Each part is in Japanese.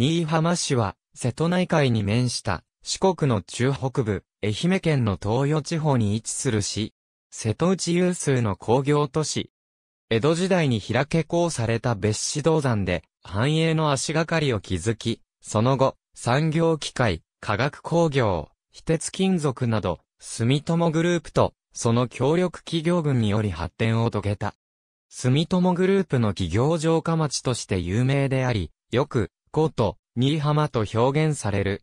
新居浜市は、瀬戸内海に面した四国の中北部、愛媛県の東予地方に位置する市、瀬戸内有数の工業都市。江戸時代に開け港された別市銅山で、繁栄の足がかりを築き、その後、産業機械、化学工業、非鉄金属など、住友グループと、その協力企業群により発展を遂げた。住友グループの企業城下町として有名であり、よく、古都、新居浜と表現される。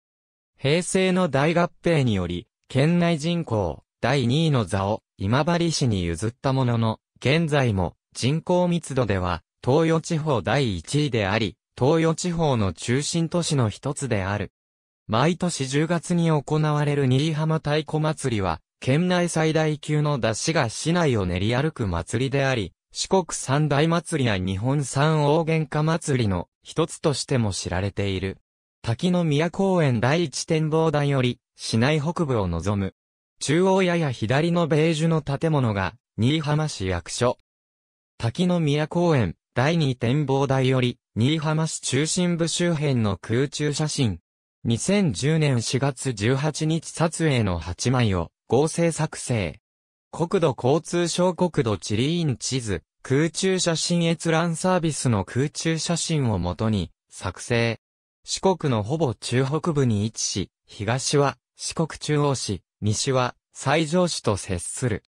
平成の大合併により、県内人口、第2位の座を今治市に譲ったものの、現在も人口密度では東予地方第1位であり、東予地方の中心都市の一つである。毎年10月に行われる新居浜太鼓祭りは、県内最大級の出汁が市内を練り歩く祭りであり、四国三大祭りや日本三大喧嘩祭りの一つとしても知られている。滝の宮公園第一展望台より、市内北部を望む。中央やや左のベージュの建物が、新居浜市役所。滝の宮公園第二展望台より、新居浜市中心部周辺の空中写真。2010年4月18日撮影の8枚を合成作成。国土交通省国土地理院地図、空中写真閲覧サービスの空中写真をもとに作成。四国のほぼ中北部に位置し、東は四国中央市、西は西条市と接する。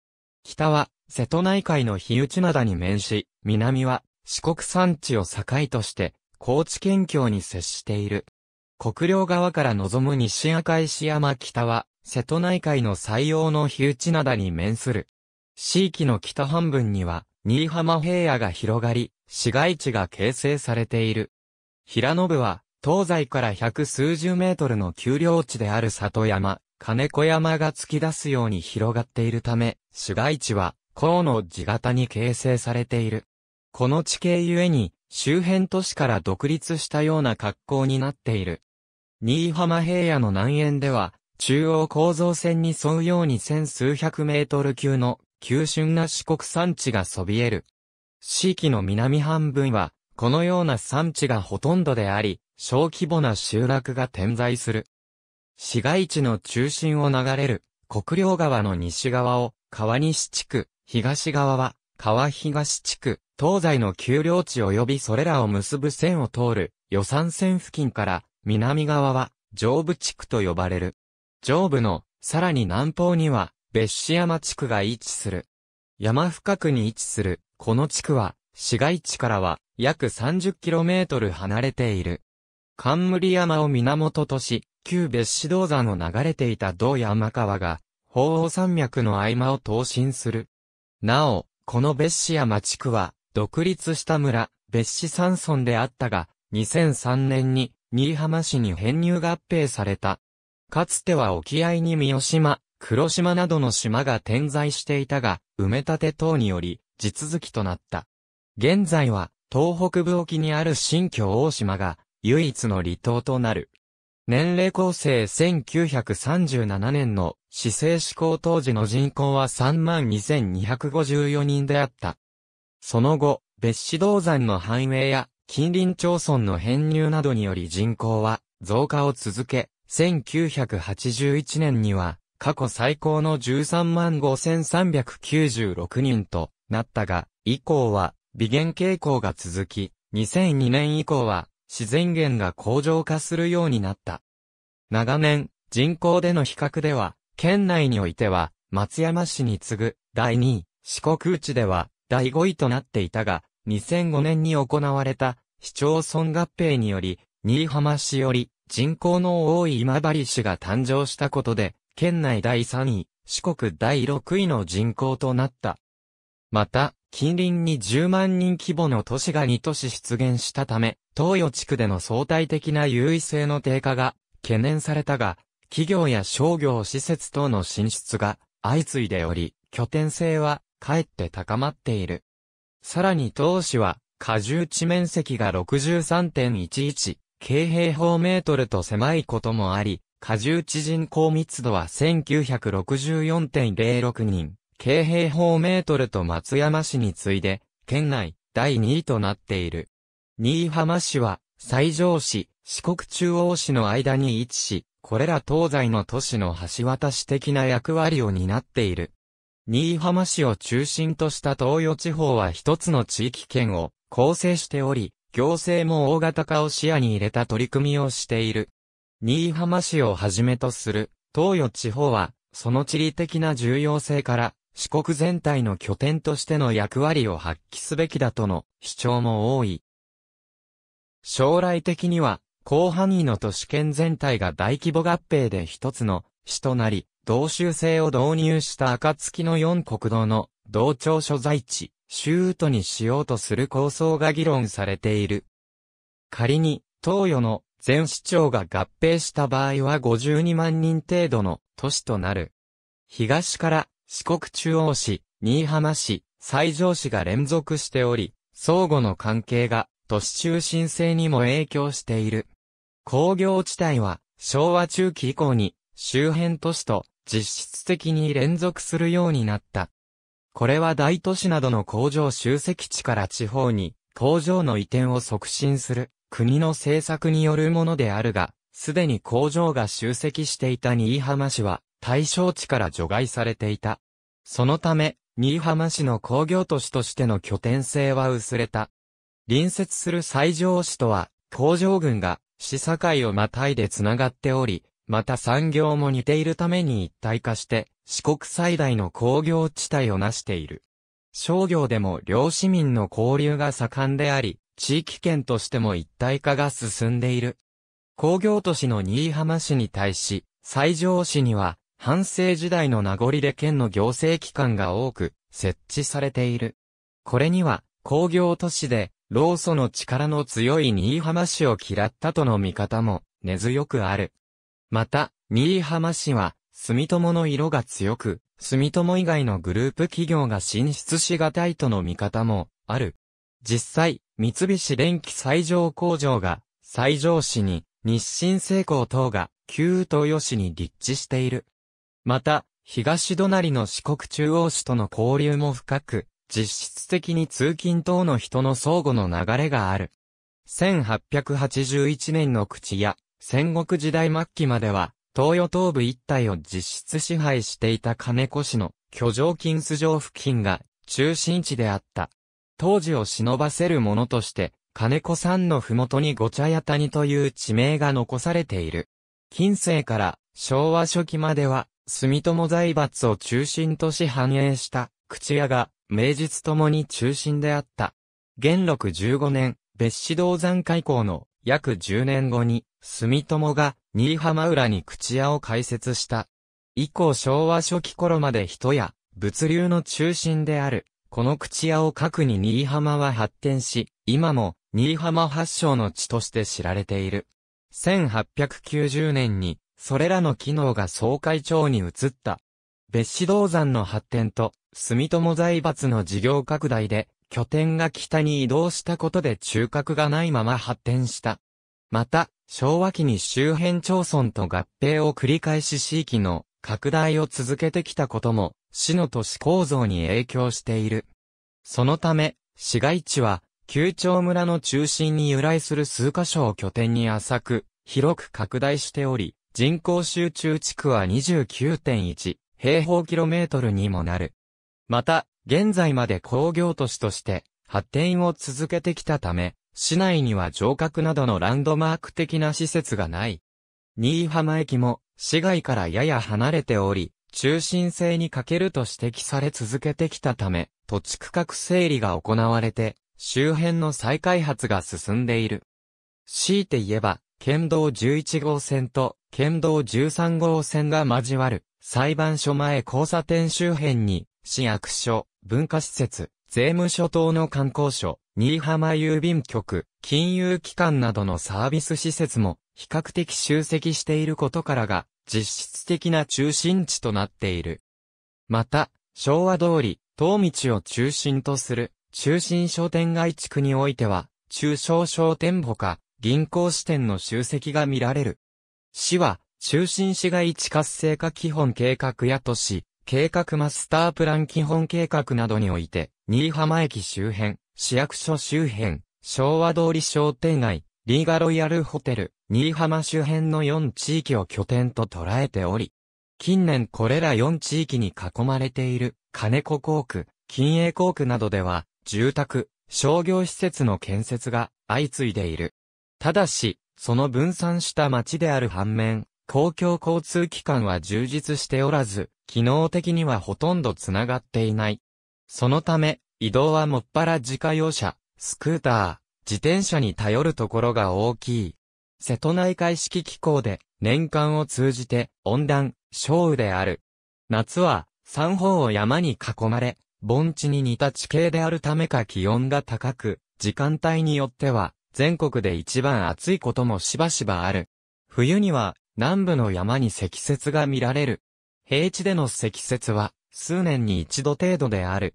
北は瀬戸内海の日内灘に面し、南は四国山地を境として高知県境に接している。国領側から望む西赤石山北は瀬戸内海の西洋の日内灘に面する。地域の北半分には新居浜平野が広がり、市街地が形成されている。平野部は、東西から百数十メートルの丘陵地である里山、金子山が突き出すように広がっているため、市街地は、河野地型に形成されている。この地形ゆえに、周辺都市から独立したような格好になっている。新居浜平野の南縁では、中央構造線に沿うように千数百メートル級の急峻な四国山地がそびえる。地域の南半分は、このような山地がほとんどであり、小規模な集落が点在する。市街地の中心を流れる、国領川の西側を、川西地区、東側は、川東地区、東西の丘陵地及びそれらを結ぶ線を通る、予算線付近から、南側は、上部地区と呼ばれる。上部の、さらに南方には、別紙山地区が位置する。山深くに位置する、この地区は、市街地からは、約 30km 離れている。冠山を源とし、旧別紙銅山を流れていた銅山川が、鳳凰山脈の合間を東進する。なお、この別紙山地区は、独立した村、別紙山村であったが、2003年に、新居浜市に編入合併された。かつては沖合に三好島、黒島などの島が点在していたが、埋め立て等により、地続きとなった。現在は、東北部沖にある新居大島が、唯一の離島となる。年齢構成1937年の、市政施行当時の人口は32,254人であった。その後、別子銅山の繁栄や、近隣町村の編入などにより人口は、増加を続け、1981年には、過去最高の13万5396人となったが、以降は微減傾向が続き、2002年以降は自然源が向上化するようになった。長年、人口での比較では、県内においては、松山市に次ぐ第2位、四国内では第5位となっていたが、2005年に行われた市町村合併により、新居浜市より人口の多い今治市が誕生したことで、県内第3位、四国第6位の人口となった。また、近隣に10万人規模の都市が2都市出現したため、東予地区での相対的な優位性の低下が懸念されたが、企業や商業施設等の進出が相次いでおり、拠点性はかえって高まっている。さらに東市は、過重地面積が63.11、京平方メートルと狭いこともあり、過重地人口密度は1964.06人、京平方メートルと松山市に次いで、県内第2位となっている。新居浜市は、西条市、四国中央市の間に位置し、これら東西の都市の橋渡し的な役割を担っている。新居浜市を中心とした東予地方は一つの地域圏を構成しており、行政も大型化を視野に入れた取り組みをしている。新居浜市をはじめとする東予地方は、その地理的な重要性から、四国全体の拠点としての役割を発揮すべきだとの主張も多い。将来的には、広範囲の都市圏全体が大規模合併で一つの市となり、同州制を導入した暁の4国道の同調所在地、州都にしようとする構想が議論されている。仮に、東予の全市長が合併した場合は52万人程度の都市となる。東から四国中央市、新居浜市、西条市が連続しており、相互の関係が都市中心性にも影響している。工業地帯は昭和中期以降に周辺都市と実質的に連続するようになった。これは大都市などの工場集積地から地方に工場の移転を促進する国の政策によるものであるが、すでに工場が集積していた新居浜市は、対象地から除外されていた。そのため、新居浜市の工業都市としての拠点性は薄れた。隣接する西条市とは、工場群が、市境をまたいで繋がっており、また産業も似ているために一体化して、四国最大の工業地帯を成している。商業でも両市民の交流が盛んであり、地域圏としても一体化が進んでいる。工業都市の新居浜市に対し、西条市には、反省時代の名残で県の行政機関が多く設置されている。これには、工業都市で、老祖の力の強い新居浜市を嫌ったとの見方も根強くある。また、新居浜市は、住友の色が強く、住友以外のグループ企業が進出しがたいとの見方もある。実際、三菱電機最上工場が、最上市に、日清製鋼等が、旧東予市に立地している。また、東隣の四国中央市との交流も深く、実質的に通勤等の人の相互の流れがある。1881年の口や、戦国時代末期までは、東予東部一帯を実質支配していた金子市の居城金須城付近が中心地であった。当時を忍ばせるものとして、金子山の麓にご茶屋谷という地名が残されている。近世から昭和初期までは、住友財閥を中心とし繁栄した、口屋が、名実ともに中心であった。元禄15年、別子銅山開港の約10年後に、住友が新居浜浦に口屋を開設した。以降昭和初期頃まで人や、物流の中心であるこの口屋を核に新居浜は発展し、今も新居浜発祥の地として知られている。1890年に、それらの機能が総会長に移った。別子銅山の発展と、住友財閥の事業拡大で、拠点が北に移動したことで中核がないまま発展した。また、昭和期に周辺町村と合併を繰り返し地域の拡大を続けてきたことも、市の都市構造に影響している。そのため、市街地は、旧町村の中心に由来する数箇所を拠点に浅く、広く拡大しており、人口集中地区は29.1平方キロメートルにもなる。また、現在まで工業都市として発展を続けてきたため、市内には城郭などのランドマーク的な施設がない。新居浜駅も市街からやや離れており、中心性に欠けると指摘され続けてきたため、土地区画整理が行われて、周辺の再開発が進んでいる。強いて言えば、県道11号線と県道13号線が交わる裁判所前交差点周辺に、市役所、文化施設、税務署等の観光所、新居浜郵便局、金融機関などのサービス施設も比較的集積していることからが、実質的な中心地となっている。また、昭和通り、東道を中心とする、中心商店街地区においては、中小商店ほか、銀行支店の集積が見られる。市は、中心市街地活性化基本計画や都市、計画マスタープラン基本計画などにおいて、新居浜駅周辺、市役所周辺、昭和通り商店街、リーガロイヤルホテル、新居浜周辺の4地域を拠点と捉えており、近年これら4地域に囲まれている金子工区、金栄工区などでは、住宅、商業施設の建設が相次いでいる。ただし、その分散した町である反面、公共交通機関は充実しておらず、機能的にはほとんどつながっていない。そのため、移動はもっぱら自家用車、スクーター、自転車に頼るところが大きい。瀬戸内海式気候で、年間を通じて温暖、小雨である。夏は、三方を山に囲まれ、盆地に似た地形であるためか気温が高く、時間帯によっては、全国で一番暑いこともしばしばある。冬には、南部の山に積雪が見られる。平地での積雪は、数年に一度程度である。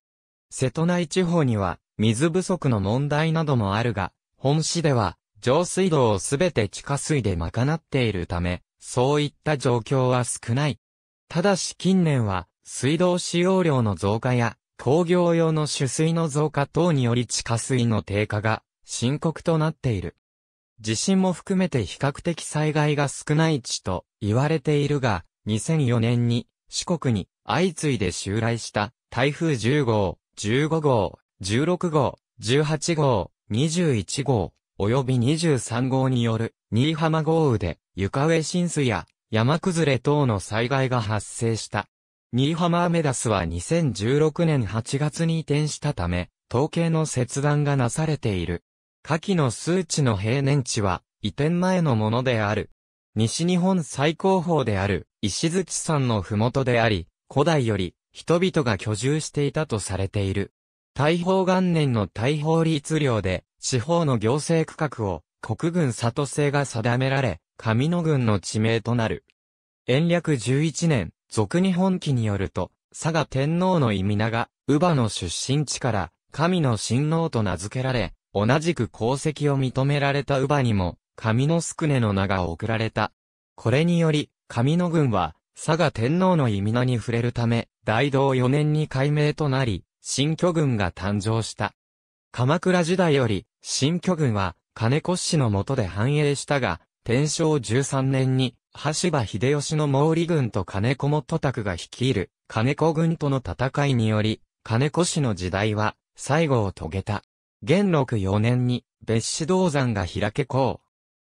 瀬戸内地方には、水不足の問題などもあるが、本市では、上水道をすべて地下水で賄っているため、そういった状況は少ない。ただし近年は、水道使用量の増加や、工業用の取水の増加等により地下水の低下が深刻となっている。地震も含めて比較的災害が少ない地と言われているが、2004年に四国に相次いで襲来した台風10号、15号、16号、18号、21号、及び23号による新居浜豪雨で床上浸水や山崩れ等の災害が発生した。新居浜アメダスは2016年8月に移転したため、統計の切断がなされている。下記の数値の平年値は移転前のものである。西日本最高峰である石槌山の麓であり、古代より人々が居住していたとされている。大宝元年の大宝率量で地方の行政区画を国軍里制が定められ、上野郡の地名となる。延暦11年、俗日本記によると、佐賀天皇の意味が、乳母の出身地から、神の神皇と名付けられ、同じく功績を認められた乳母にも、神野宿根の名が贈られた。これにより、神野郡は、佐賀天皇の意味名に触れるため、大道4年に改名となり、新居郡が誕生した。鎌倉時代より、新居軍は、金子氏の下で繁栄したが、天正13年に、羽柴秀吉の毛利軍と金子元拓が率いる、金子軍との戦いにより、金子氏の時代は、最後を遂げた。元禄4年に、別子銅山が開けこう。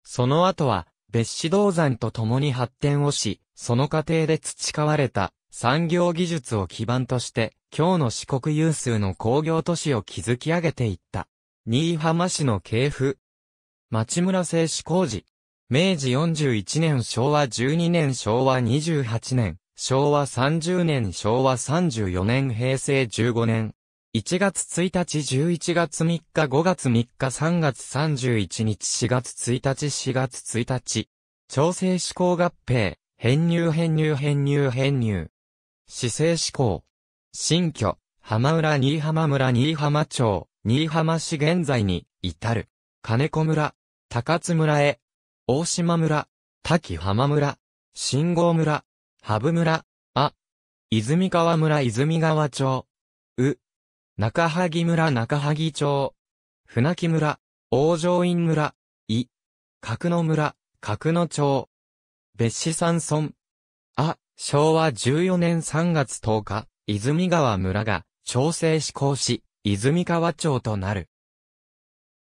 その後は、別子銅山と共に発展をし、その過程で培われた産業技術を基盤として、今日の四国有数の工業都市を築き上げていった。新居浜市の系譜。町村製紙工事。明治41年昭和12年昭和28年、昭和30年昭和34年平成15年。1月1日11月3日5月3日3月31日4月1日4月1日。調整思考合併、編入編入編入編入。市政志向。新居、浜浦新浜村新浜町、新浜市現在に、至る。金子村、高津村へ、大島村、滝浜村、新郷村、羽生村、あ、泉川村泉川町、う、中萩村中萩町、船木村、大城院村、い、角野村、角野町、別子山村、あ、昭和14年3月10日、泉川村が、調整施行し、泉川町となる。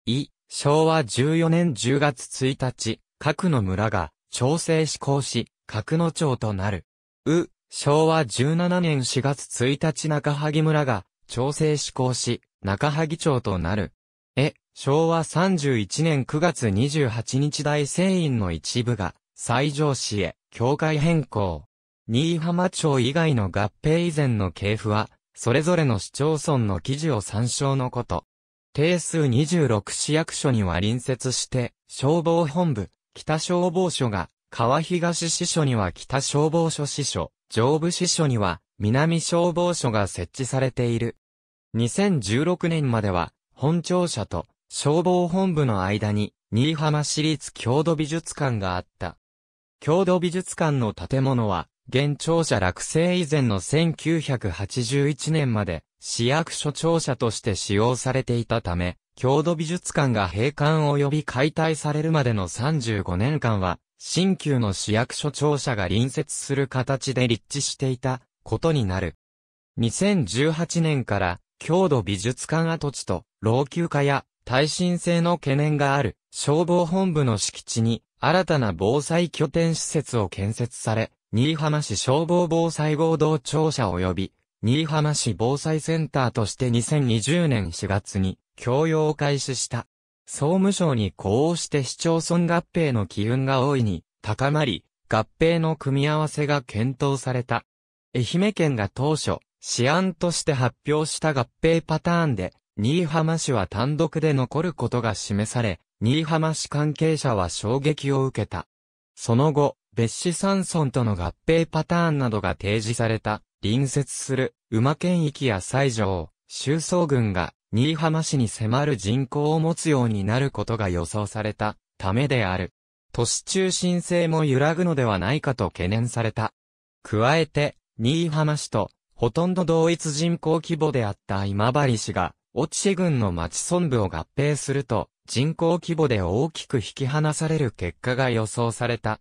い、昭和14年10月1日、各の村が、調整施行し、各の町となる。う、昭和17年4月1日中萩村が、調整施行し、中萩町となる。え、昭和31年9月28日大聖院の一部が、西条市へ、境界変更。新居浜町以外の合併以前の系譜は、それぞれの市町村の記事を参照のこと。定数26市役所には隣接して、消防本部、北消防署が、川東支所には北消防署支所、上部支所には南消防署が設置されている。2016年までは、本庁舎と消防本部の間に、新居浜市立郷土美術館があった。郷土美術館の建物は、現庁舎落成以前の1981年まで、市役所庁舎として使用されていたため、郷土美術館が閉館及び解体されるまでの35年間は、新旧の市役所庁舎が隣接する形で立地していたことになる。2018年から、郷土美術館跡地と老朽化や耐震性の懸念がある消防本部の敷地に新たな防災拠点施設を建設され、新居浜市消防防災合同庁舎及び、新居浜市防災センターとして2020年4月に、供用を開始した。総務省に呼応して市町村合併の機運が大いに高まり、合併の組み合わせが検討された。愛媛県が当初、試案として発表した合併パターンで、新居浜市は単独で残ることが示され、新居浜市関係者は衝撃を受けた。その後、別子山村との合併パターンなどが提示された、隣接する、馬県域や西条、周総軍が、新居浜市に迫る人口を持つようになることが予想された、ためである。都市中心性も揺らぐのではないかと懸念された。加えて、新居浜市と、ほとんど同一人口規模であった今治市が、落ち郡の町村部を合併すると、人口規模で大きく引き離される結果が予想された。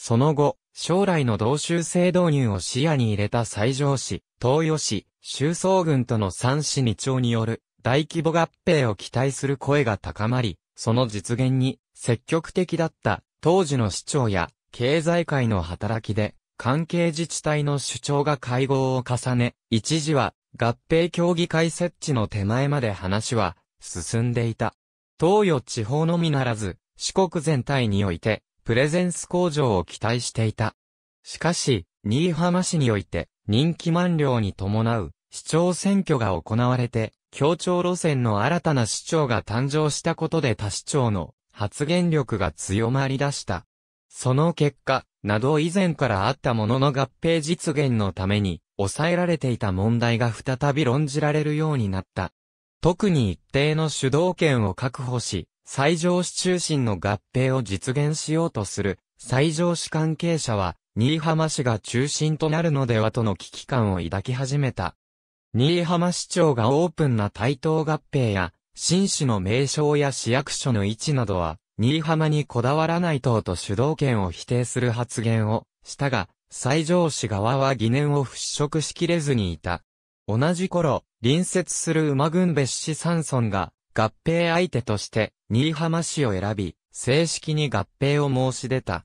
その後、将来の同州制導入を視野に入れた西条市、東予市、周総軍との三市二町による大規模合併を期待する声が高まり、その実現に積極的だった当時の市長や経済界の働きで関係自治体の主張が会合を重ね、一時は合併協議会設置の手前まで話は進んでいた。東予地方のみならず四国全体においてプレゼンス工場を期待していた。しかし、新居浜市において、人気満了に伴う、市長選挙が行われて、協調路線の新たな市長が誕生したことで他市長の発言力が強まり出した。その結果、など以前からあったものの合併実現のために、抑えられていた問題が再び論じられるようになった。特に一定の主導権を確保し、最上市中心の合併を実現しようとする、最上市関係者は、新居浜市が中心となるのではとの危機感を抱き始めた。新居浜市長がオープンな対等合併や、新市の名称や市役所の位置などは、新居浜にこだわらない等と主導権を否定する発言をしたが、西条市側は疑念を払拭しきれずにいた。同じ頃、隣接する馬群別市山村が、合併相手として、新居浜市を選び、正式に合併を申し出た。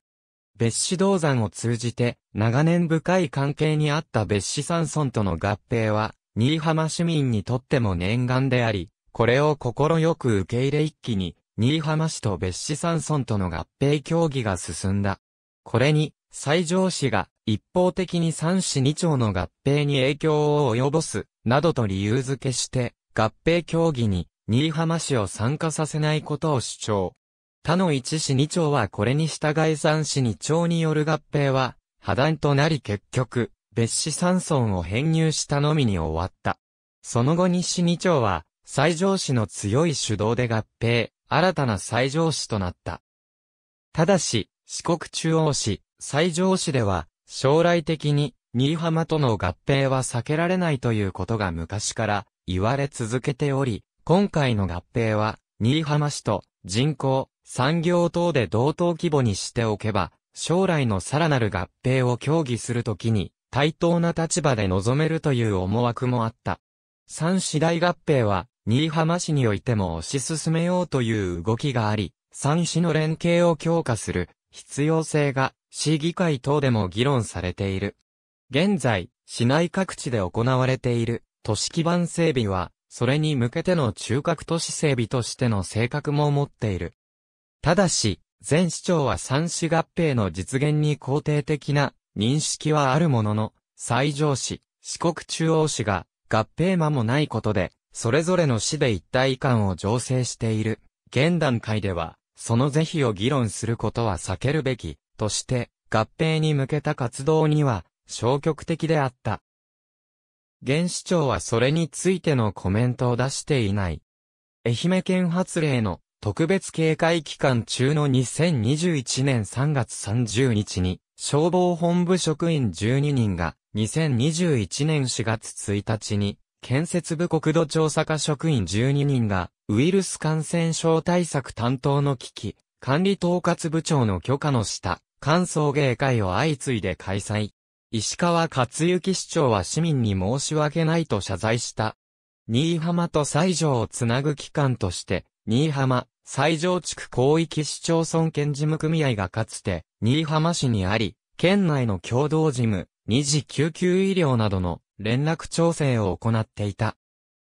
別子銅山を通じて、長年深い関係にあった別子山村との合併は、新居浜市民にとっても念願であり、これを心よく受け入れ一気に、新居浜市と別子山村との合併協議が進んだ。これに、西条市が一方的に三市二町の合併に影響を及ぼす、などと理由付けして、合併協議に新居浜市を参加させないことを主張。他の一市二町はこれに従い三市二町による合併は、破談となり結局、別市三村を編入したのみに終わった。その後西二町は、西条市の強い主導で合併、新たな西条市となった。ただし、四国中央市、西条市では、将来的に、新居浜との合併は避けられないということが昔から言われ続けており、今回の合併は、新居浜市と人口、産業等で同等規模にしておけば、将来のさらなる合併を協議するときに、対等な立場で臨めるという思惑もあった。三市大合併は、新居浜市においても推し進めようという動きがあり、三市の連携を強化する必要性が市議会等でも議論されている。現在、市内各地で行われている都市基盤整備は、それに向けての中核都市整備としての性格も持っている。ただし、前市長は三市合併の実現に肯定的な認識はあるものの、西条市、四国中央市が合併間もないことで、それぞれの市で一体感を醸成している。現段階では、その是非を議論することは避けるべき、として、合併に向けた活動には、消極的であった。現市長はそれについてのコメントを出していない。愛媛県発令の特別警戒期間中の2021年3月30日に、消防本部職員12人が、2021年4月1日に、建設部国土調査課職員12人が、ウイルス感染症対策担当の危機、管理統括部長の許可の下、歓送迎会を相次いで開催。石川勝幸市長は市民に申し訳ないと謝罪した。新居浜と西条をつなぐ機関として、新居浜、西条地区広域市町村県事務組合がかつて、新居浜市にあり、県内の共同事務、二次救急医療などの連絡調整を行っていた。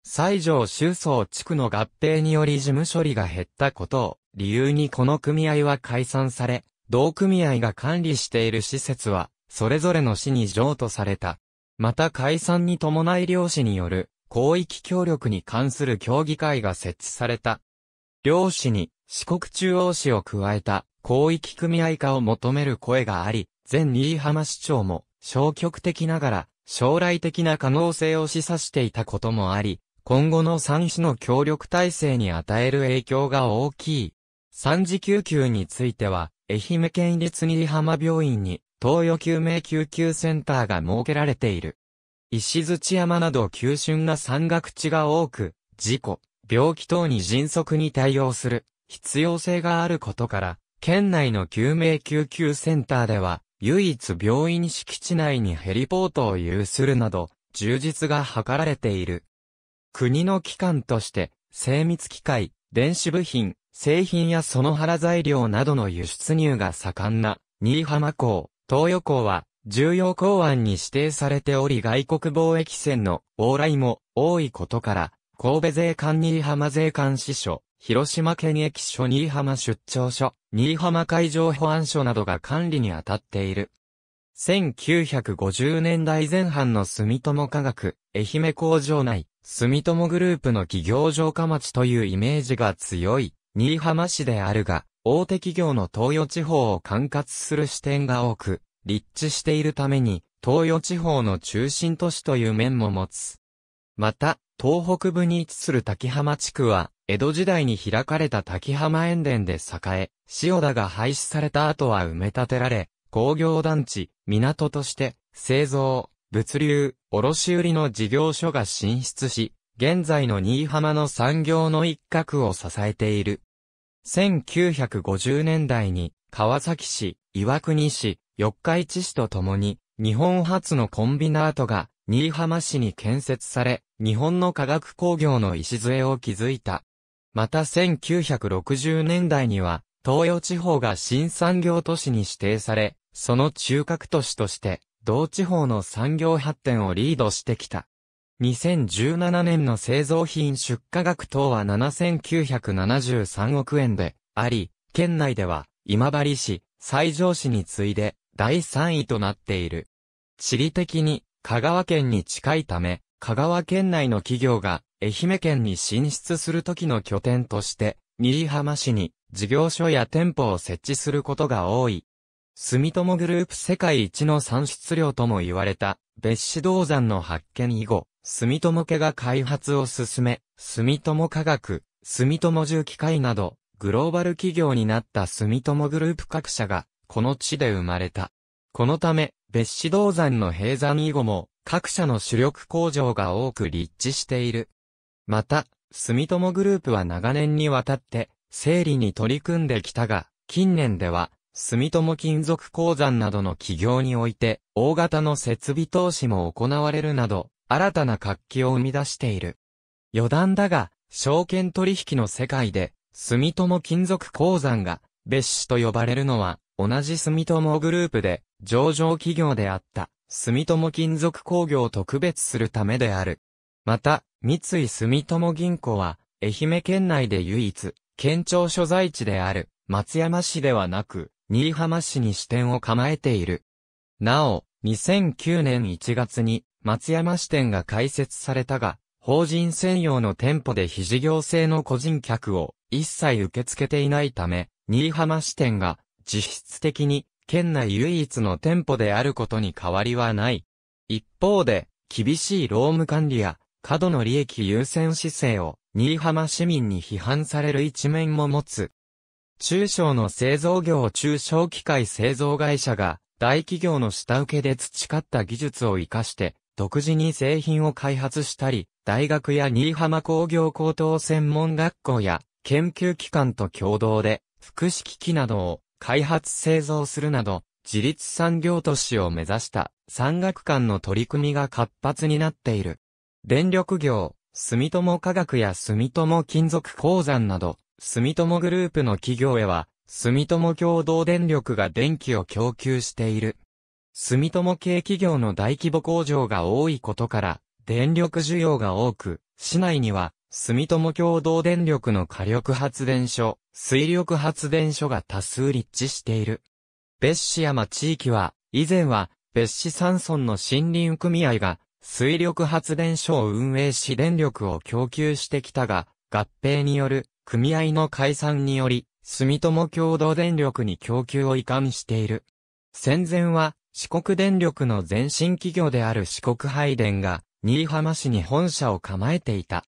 西条周層地区の合併により事務処理が減ったことを理由にこの組合は解散され、同組合が管理している施設はそれぞれの市に譲渡された。また解散に伴い漁師による広域協力に関する協議会が設置された。漁師に四国中央市を加えた広域組合化を求める声があり、前新居浜市長も消極的ながら将来的な可能性を示唆していたこともあり、今後の三市の協力体制に与える影響が大きい。三次救急については、愛媛県立新居浜病院に東予救命救急センターが設けられている。石槌山など急峻な山岳地が多く、事故、病気等に迅速に対応する必要性があることから、県内の救命救急センターでは、唯一病院敷地内にヘリポートを有するなど、充実が図られている。国の機関として、精密機械、電子部品、製品やその原材料などの輸出入が盛んな、新居浜港、東予港は重要港湾に指定されており外国貿易船の往来も多いことから、神戸税関新居浜税関支所、広島県駅所新居浜出張所、新居浜海上保安署などが管理に当たっている。1950年代前半の住友化学、愛媛工場内、住友グループの企業城下町というイメージが強い、新居浜市であるが、大手企業の東予地方を管轄する支店が多く、立地しているために、東予地方の中心都市という面も持つ。また、東北部に位置する滝浜地区は、江戸時代に開かれた滝浜塩田で栄え、塩田が廃止された後は埋め立てられ、工業団地、港として、製造、物流、卸売の事業所が進出し、現在の新居浜の産業の一角を支えている。1950年代に、川崎市、岩国市、四日市市とともに、日本初のコンビナートが、新居浜市に建設され、日本の化学工業の礎を築いた。また1960年代には、東洋地方が新産業都市に指定され、その中核都市として、同地方の産業発展をリードしてきた。2017年の製造品出荷額等は7973億円であり、県内では今治市、西条市に次いで第3位となっている。地理的に香川県に近いため、香川県内の企業が愛媛県に進出するときの拠点として、新居浜市に事業所や店舗を設置することが多い。住友グループ世界一の産出量とも言われた別紙銅山の発見以後、住友家が開発を進め、住友化学、住友重機械など、グローバル企業になった住友グループ各社が、この地で生まれた。このため、別子銅山の閉山以後も、各社の主力工場が多く立地している。また、住友グループは長年にわたって、整理に取り組んできたが、近年では、住友金属鉱山などの企業において、大型の設備投資も行われるなど、新たな活気を生み出している。余談だが、証券取引の世界で、住友金属鉱山が、別紙と呼ばれるのは、同じ住友グループで、上場企業であった、住友金属工業と区別するためである。また、三井住友銀行は、愛媛県内で唯一、県庁所在地である、松山市ではなく、新居浜市に支店を構えている。なお、2009年1月に、松山支店が開設されたが、法人専用の店舗で非事業制の個人客を一切受け付けていないため、新居浜支店が実質的に県内唯一の店舗であることに変わりはない。一方で、厳しい労務管理や過度の利益優先姿勢を新居浜市民に批判される一面も持つ。中小の製造業中小機械製造会社が大企業の下請けで培った技術を活かして独自に製品を開発したり、大学や新居浜工業高等専門学校や研究機関と共同で福祉機器などを開発製造するなど、自立産業都市を目指した産学館の取り組みが活発になっている。電力業、住友化学や住友金属鉱山など、住友グループの企業へは、住友共同電力が電気を供給している。住友系企業の大規模工場が多いことから、電力需要が多く、市内には、住友共同電力の火力発電所、水力発電所が多数立地している。別市山地域は、以前は、別市山村の森林組合が、水力発電所を運営し電力を供給してきたが、合併による、組合の解散により、住友共同電力に供給を移管している。戦前は、四国電力の前身企業である四国配電が、新居浜市に本社を構えていた。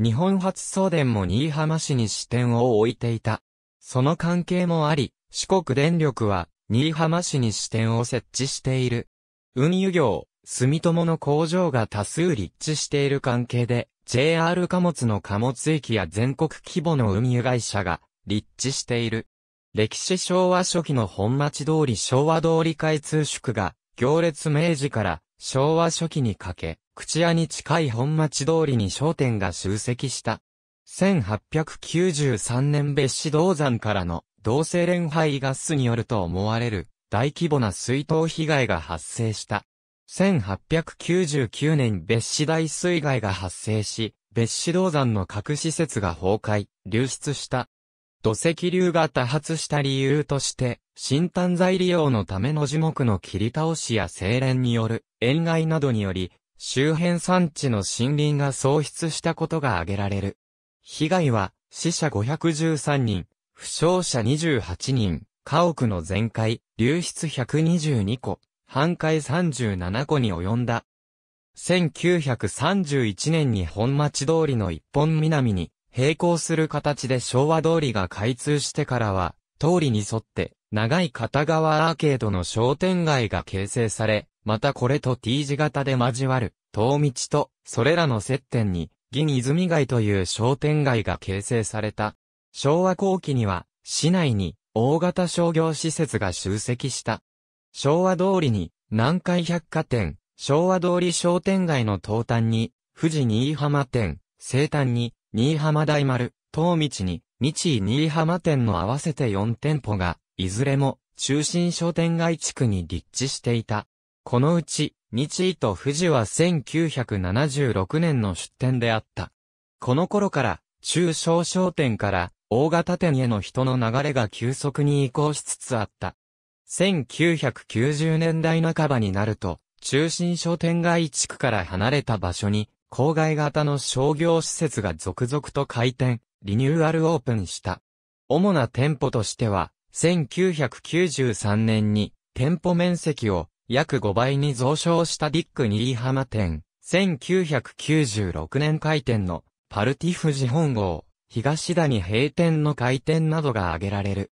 日本初送電も新居浜市に支店を置いていた。その関係もあり、四国電力は、新居浜市に支店を設置している。運輸業、住友の工場が多数立地している関係で、JR 貨物の貨物駅や全国規模の運輸会社が立地している。歴史昭和初期の本町通り昭和通り開通宿が、行列明治から昭和初期にかけ、口屋に近い本町通りに商店が集積した。1893年別紙銅山からの同性連廃ガスによると思われる大規模な水筒被害が発生した。1899年別紙大水害が発生し、別紙銅山の核施設が崩壊、流出した。土石流が多発した理由として、新炭材利用のための樹木の切り倒しや精錬による、塩害などにより、周辺産地の森林が喪失したことが挙げられる。被害は、死者513人、負傷者28人、家屋の全壊、流出122個、半壊37個に及んだ。1931年に本町通りの一本南に、並行する形で昭和通りが開通してからは、通りに沿って、長い片側アーケードの商店街が形成され、またこれと T 字型で交わる、遠道と、それらの接点に、銀泉街という商店街が形成された。昭和後期には、市内に、大型商業施設が集積した。昭和通りに、南海百貨店、昭和通り商店街の東端に、富士新居浜店、西端に、新居浜大丸、東道に、日井新居浜店の合わせて4店舗が、いずれも、中心商店街地区に立地していた。このうち、日井と富士は1976年の出店であった。この頃から、中小商店から大型店への人の流れが急速に移行しつつあった。1990年代半ばになると、中心商店街地区から離れた場所に郊外型の商業施設が続々と開店、リニューアルオープンした。主な店舗としては、1993年に店舗面積を約5倍に増床したディックニーハマ店、1996年開店のパルティフジ本号、東谷閉店の開店などが挙げられる。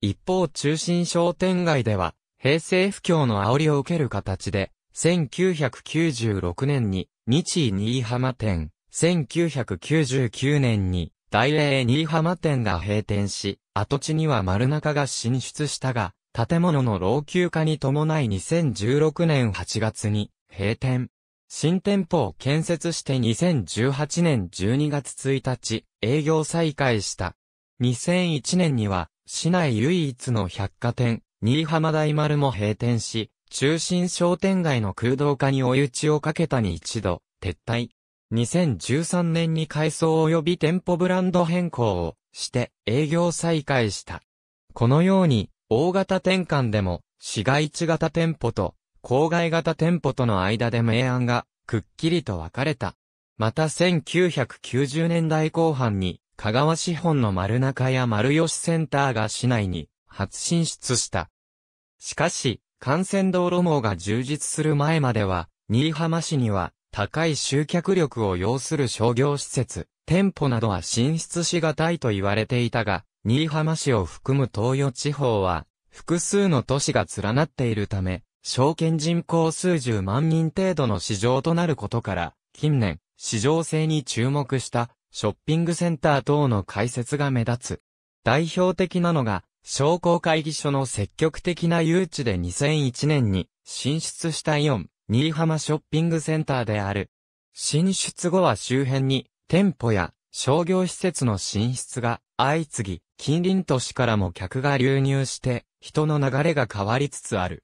一方中心商店街では、平成不況の煽りを受ける形で、1996年に日新居浜店、1999年に大英新居浜店が閉店し、跡地には丸中が進出したが、建物の老朽化に伴い2016年8月に閉店。新店舗を建設して2018年12月1日、営業再開した。2001年には、市内唯一の百貨店、新居浜大丸も閉店し、中心商店街の空洞化に追い打ちをかけたに一度、撤退。2013年に改装及び店舗ブランド変更をして営業再開した。このように、大型転換でも、市街地型店舗と、郊外型店舗との間で明暗が、くっきりと分かれた。また1990年代後半に、香川資本の丸中や丸吉センターが市内に、初進出した。しかし、幹線道路網が充実する前までは、新居浜市には高い集客力を要する商業施設、店舗などは進出しがたいと言われていたが、新居浜市を含む東予地方は、複数の都市が連なっているため、証券人口数十万人程度の市場となることから、近年、市場性に注目したショッピングセンター等の開設が目立つ。代表的なのが、商工会議所の積極的な誘致で2001年に進出したイオン、新居浜ショッピングセンターである。進出後は周辺に店舗や商業施設の進出が相次ぎ、近隣都市からも客が流入して人の流れが変わりつつある。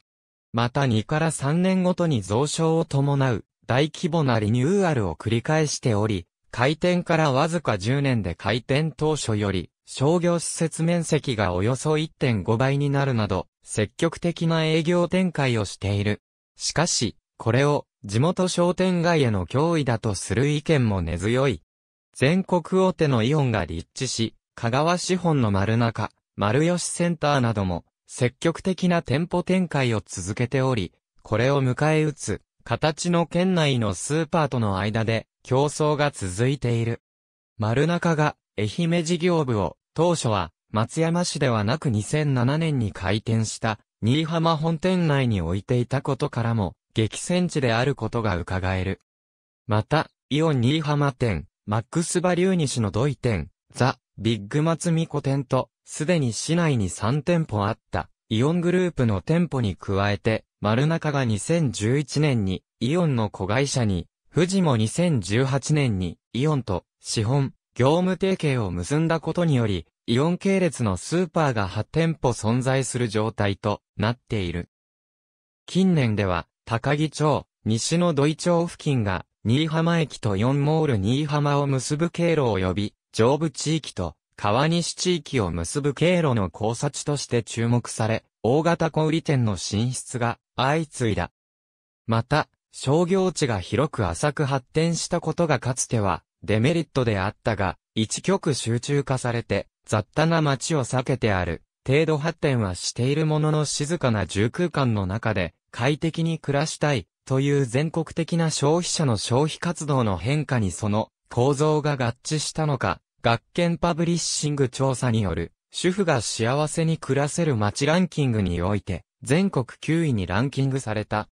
また2から3年ごとに増床を伴う大規模なリニューアルを繰り返しており、開店からわずか10年で開店当初より商業施設面積がおよそ1.5倍になるなど、積極的な営業展開をしている。しかし、これを地元商店街への脅威だとする意見も根強い。全国大手のイオンが立地し、香川資本の丸中、丸吉センターなども、積極的な店舗展開を続けており、これを迎え撃つ、形の県内のスーパーとの間で、競争が続いている。丸中が愛媛事業部を、当初は、松山市ではなく2007年に開店した、新居浜本店内に置いていたことからも、激戦地であることが伺える。また、イオン新居浜店、マックスバリュー西の土井店、ザ・ビッグ松美子店と、すでに市内に3店舗あった、イオングループの店舗に加えて、丸中が2011年に、イオンの子会社に、富士も2018年に、イオンと、資本、業務提携を結んだことにより、イオン系列のスーパーが8店舗存在する状態となっている。近年では、高木町、西の土井町付近が、新居浜駅とイオンモール新居浜を結ぶ経路及び、上部地域と川西地域を結ぶ経路の交差地として注目され、大型小売店の進出が相次いだ。また、商業地が広く浅く発展したことがかつては、デメリットであったが、一極集中化されて、雑多な街を避けてある、程度発展はしているものの静かな住空間の中で、快適に暮らしたい、という全国的な消費者の消費活動の変化にその構造が合致したのか、学研パブリッシング調査による、主婦が幸せに暮らせる街ランキングにおいて、全国9位にランキングされた。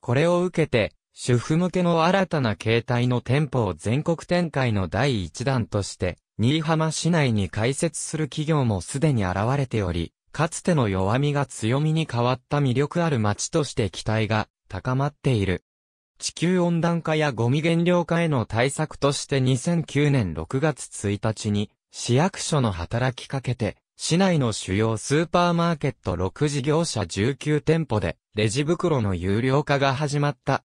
これを受けて、主婦向けの新たな形態の店舗を全国展開の第一弾として、新居浜市内に開設する企業もすでに現れており、かつての弱みが強みに変わった魅力ある街として期待が高まっている。地球温暖化やゴミ減量化への対策として2009年6月1日に市役所の働きかけて市内の主要スーパーマーケット6事業者19店舗でレジ袋の有料化が始まった。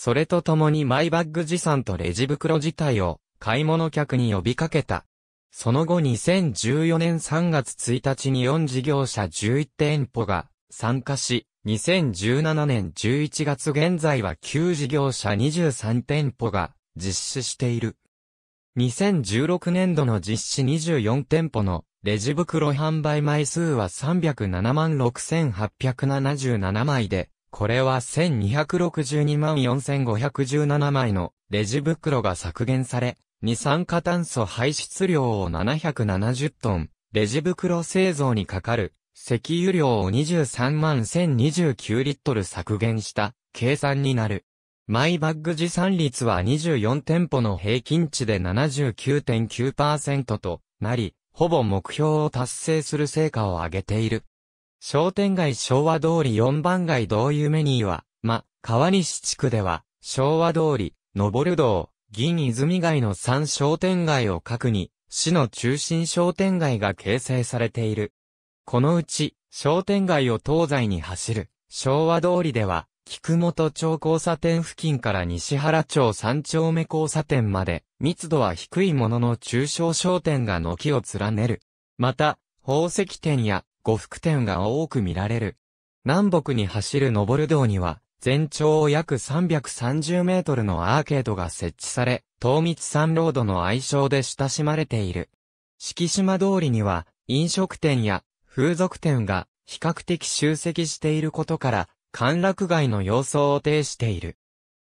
それとともにマイバッグ持参とレジ袋自体を買い物客に呼びかけた。その後2014年3月1日に4事業者11店舗が参加し、2017年11月現在は9事業者23店舗が実施している。2016年度の実施24店舗のレジ袋販売枚数は307万6877枚で、これは1262万4517枚のレジ袋が削減され、二酸化炭素排出量を770トン、レジ袋製造にかかる石油量を23万1029リットル削減した計算になる。マイバッグ持参率は24店舗の平均値で79.9%となり、ほぼ目標を達成する成果を上げている。商店街昭和通り4番街道ュには、ま、川西地区では、昭和通り、上る道、銀泉街の3商店街を各に、市の中心商店街が形成されている。このうち、商店街を東西に走る、昭和通りでは、菊本町交差点付近から西原町三丁目交差点まで、密度は低いものの中小商店が軒を連ねる。また、宝石店や呉服店が多く見られる。南北に走る登る道には、全長約330メートルのアーケードが設置され、東密山ロードの愛称で親しまれている。敷島通りには、飲食店や風俗店が比較的集積していることから、歓楽街の様相を呈している。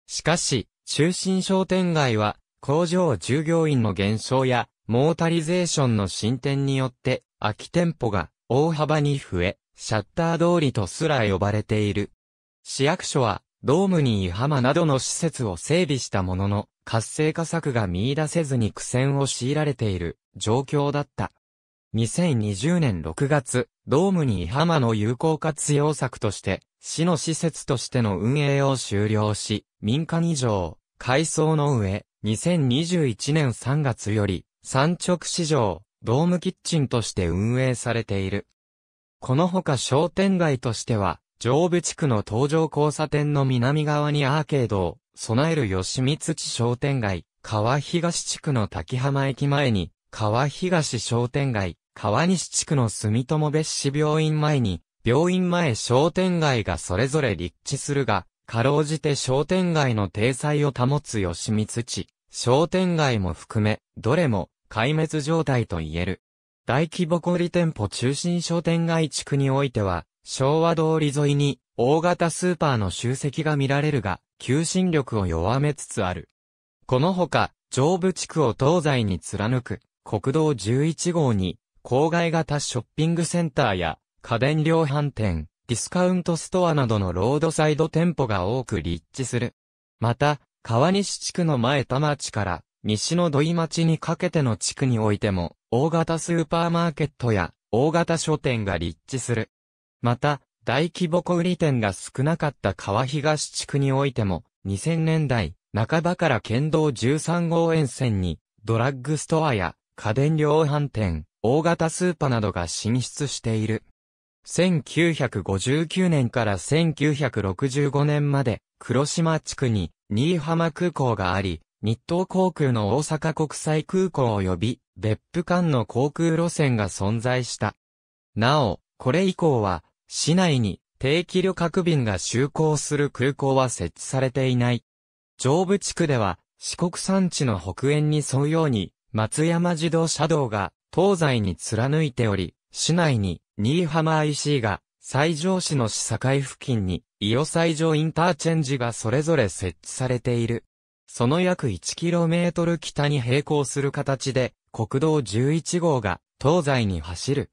しかし、中心商店街は、工場従業員の減少や、モータリゼーションの進展によって、空き店舗が大幅に増え、シャッター通りとすら呼ばれている。市役所は、ドームに居浜などの施設を整備したものの、活性化策が見出せずに苦戦を強いられている状況だった。2020年6月、ドームに浜の有効活用策として、市の施設としての運営を終了し、民間以上、改装の上、2021年3月より、産直市場、ドームキッチンとして運営されている。このほか商店街としては、上部地区の東上交差点の南側にアーケードを備える吉見土商店街、川東地区の滝浜駅前に、川東商店街、川西地区の住友別市病院前に、病院前商店街がそれぞれ立地するが、かろうじて商店街の体裁を保つ吉見土、商店街も含め、どれも壊滅状態と言える。大規模小売店舗中心商店街地区においては、昭和通り沿いに大型スーパーの集積が見られるが、求心力を弱めつつある。このほか、上部地区を東西に貫く国道11号に、郊外型ショッピングセンターや家電量販店、ディスカウントストアなどのロードサイド店舗が多く立地する。また、川西地区の前田町から西の土井町にかけての地区においても、大型スーパーマーケットや大型書店が立地する。また、大規模小売店が少なかった川東地区においても、2000年代半ばから県道13号沿線に、ドラッグストアや家電量販店、大型スーパーなどが進出している。1959年から1965年まで、黒島地区に新居浜空港があり、日東航空の大阪国際空港及び別府間の航空路線が存在した。なお、これ以降は、市内に定期旅客便が就航する空港は設置されていない。上部地区では、四国山地の北縁に沿うように、松山自動車道が東西に貫いており、市内に新居浜 IC が、西条市の市境付近に、伊予西条インターチェンジがそれぞれ設置されている。その約 1km 北に並行する形で、国道11号が東西に走る。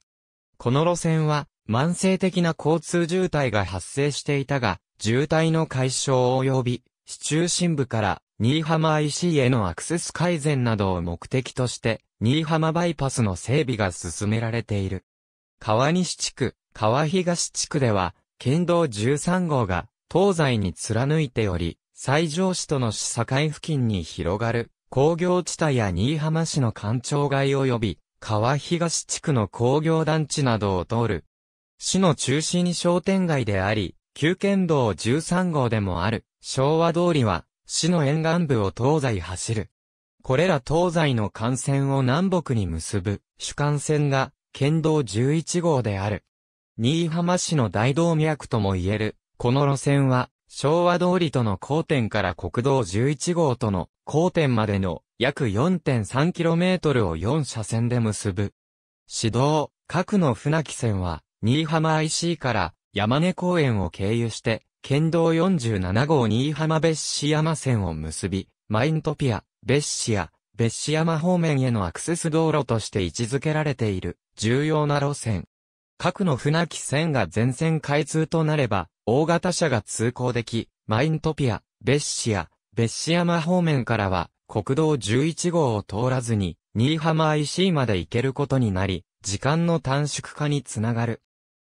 この路線は、慢性的な交通渋滞が発生していたが、渋滞の解消及び、市中心部から新居浜 IC へのアクセス改善などを目的として、新居浜バイパスの整備が進められている。川西地区、川東地区では、県道13号が東西に貫いており、西条市との市境付近に広がる工業地帯や新居浜市の官庁街及び川東地区の工業団地などを通る。市の中心商店街であり、旧県道13号でもある昭和通りは市の沿岸部を東西走る。これら東西の幹線を南北に結ぶ主幹線が県道11号である。新居浜市の大動脈とも言える、この路線は昭和通りとの交点から国道11号との交点までの約 4.3km を4車線で結ぶ。市道、各の船木線は、新居浜 IC から山根公園を経由して、県道47号新居浜別市山線を結び、マイントピア、別市や、別市山方面へのアクセス道路として位置づけられている、重要な路線。核の船機船が全線開通となれば、大型車が通行でき、マイントピア、ベッシア、ベッシ山方面からは、国道11号を通らずに、新居浜 IC まで行けることになり、時間の短縮化につながる。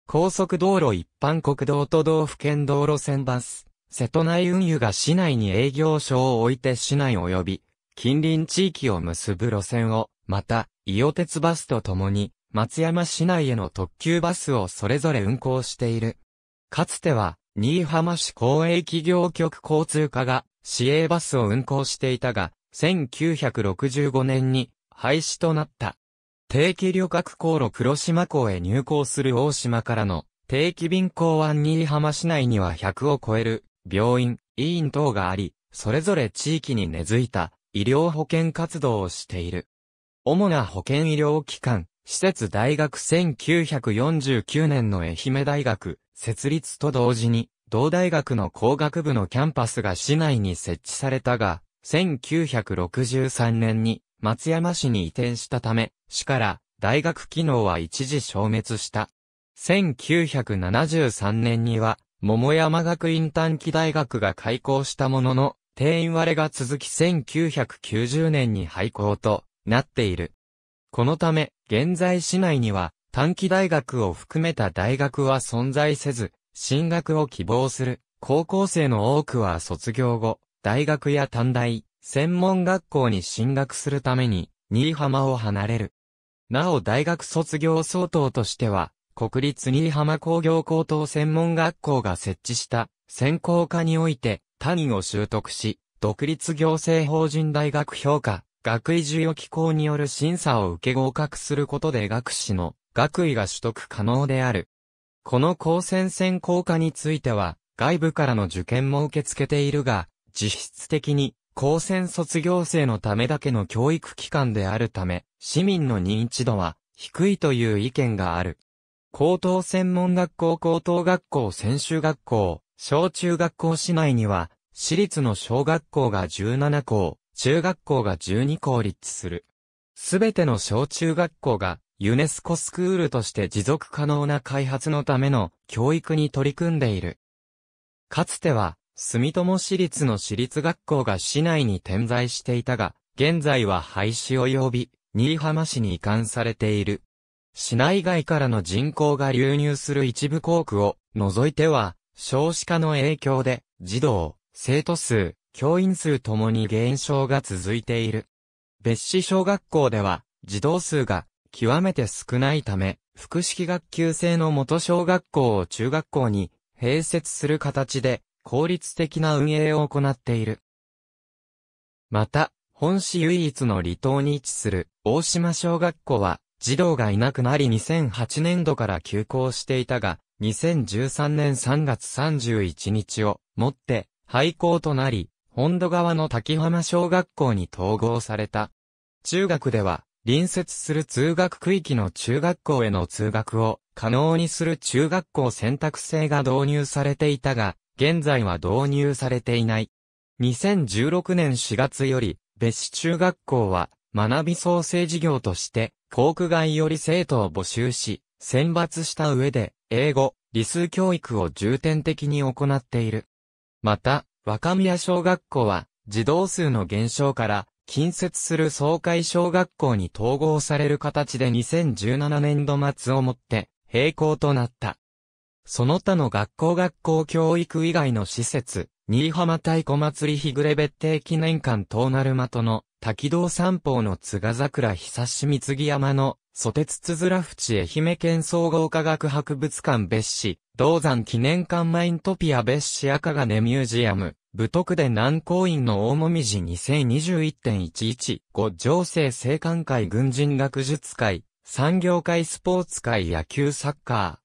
高速道路一般国道都道府県道路線バス、瀬戸内運輸が市内に営業所を置いて市内及び、近隣地域を結ぶ路線を、また、伊予鉄バスとともに、松山市内への特急バスをそれぞれ運行している。かつては、新居浜市公営企業局交通課が市営バスを運行していたが、1965年に廃止となった。定期旅客航路黒島港へ入港する大島からの定期便港湾新居浜市内には100を超える病院、医院等があり、それぞれ地域に根付いた医療保険活動をしている。主な保険医療機関、施設大学1949年の愛媛大学設立と同時に、同大学の工学部のキャンパスが市内に設置されたが、1963年に松山市に移転したため、市から大学機能は一時消滅した。1973年には、桃山学院短期大学が開校したものの、定員割れが続き1990年に廃校となっている。このため、現在市内には短期大学を含めた大学は存在せず、進学を希望する高校生の多くは卒業後、大学や短大、専門学校に進学するために、新居浜を離れる。なお大学卒業相当としては、国立新居浜工業高等専門学校が設置した専攻科において単位を習得し、独立行政法人大学評価学位授与機構による審査を受け合格することで学士の学位が取得可能である。この高専専攻科については、外部からの受験も受け付けているが、実質的に高専卒業生のためだけの教育機関であるため、市民の認知度は低いという意見がある。高等専門学校高等学校専修学校、小中学校市内には、私立の小学校が17校、中学校が12校立地する。すべての小中学校がユネスコスクールとして持続可能な開発のための教育に取り組んでいる。かつては、住友市立の私立学校が市内に点在していたが、現在は廃止及び、新居浜市に移管されている。市内外からの人口が流入する一部校区を除いては、少子化の影響で、児童、生徒数、教員数ともに減少が続いている。別紙小学校では、児童数が極めて少ないため、複式学級制の元小学校を中学校に併設する形で、効率的な運営を行っている。また、本市唯一の離島に位置する大島小学校は、児童がいなくなり2008年度から休校していたが、2013年3月31日をもって廃校となり、本土側の滝浜小学校に統合された。中学では、隣接する通学区域の中学校への通学を可能にする中学校選択制が導入されていたが、現在は導入されていない。2016年4月より、別市中学校は、学び創生事業として、校区外より生徒を募集し、選抜した上で、英語、理数教育を重点的に行っている。また、若宮小学校は、児童数の減少から、近接する総会小学校に統合される形で2017年度末をもって、閉校となった。その他の学校学校教育以外の施設、新居浜太鼓祭り日暮れ別邸記念館東鳴間との、滝道三方の津賀桜久し三木山のソテツツズラフチ愛媛県総合科学博物館別紙、銅山記念館マイントピア別市赤金ミュージアム、武徳で南高院の大もみじ2021.11、5情勢生官会軍人学術会、産業界スポーツ界野球サッカ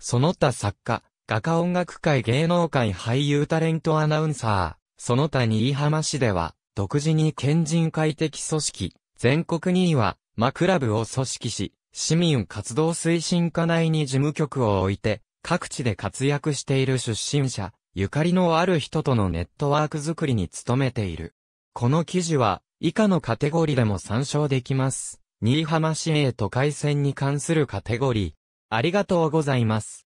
ー。その他作家、画家音楽界芸能界俳優タレントアナウンサー、その他新居浜市では、独自に県人会的組織、全国2位は、マクラブを組織し、市民活動推進課内に事務局を置いて、各地で活躍している出身者、ゆかりのある人とのネットワークづくりに努めている。この記事は、以下のカテゴリでも参照できます。新居浜市営都会線に関するカテゴリー。ありがとうございます。